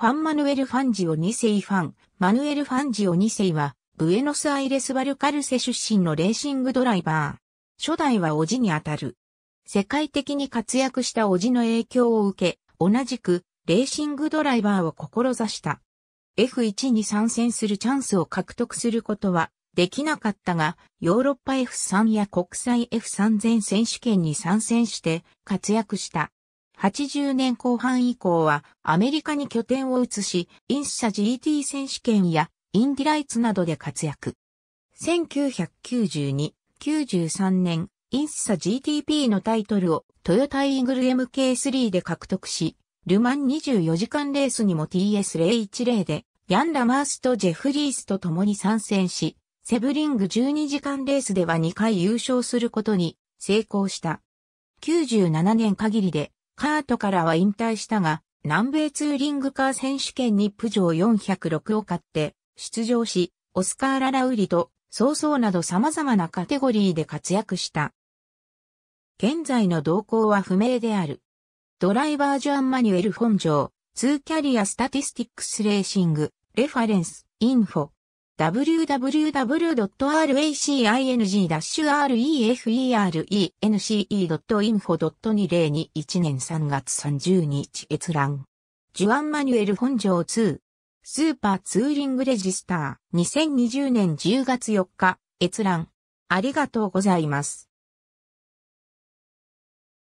ファン・マヌエル・ファンジオ2世ファン、マヌエル・ファンジオ2世は、ブエノスアイレス・バルカルセ出身のレーシングドライバー。初代はおじにあたる。世界的に活躍したおじの影響を受け、同じく、レーシングドライバーを志した。F1 に参戦するチャンスを獲得することは、できなかったが、ヨーロッパ F3 や国際 F3000 選手権に参戦して活躍した。80年後半以降はアメリカに拠点を移し、インシャ GT 選手権やインディライツなどで活躍。1992、93年、インサ GTP のタイトルをトヨタイーグル MK3 で獲得し、ルマン24時間レースにも TS010 で、ヤン・ラマースとジェフリースと共に参戦し、セブリング12時間レースでは2回優勝することに成功した。97年限りでカートからは引退したが、南米ツーリングカー選手権にプジョー406を買って出場し、オスカー・ララウリと曹操など様々なカテゴリーで活躍した。現在の動向は不明である。ドライバージュアン・マニュエル・本ォ2。ツーキャリア・スタティスティックス・レーシング、レファレンス、インフォ、www.racing-refence.info.2021 r e 年3月30日閲覧。ジュアン・マニュエル本城2。スーパーツーリングレジスター2020年10月4日閲覧。ありがとうございます。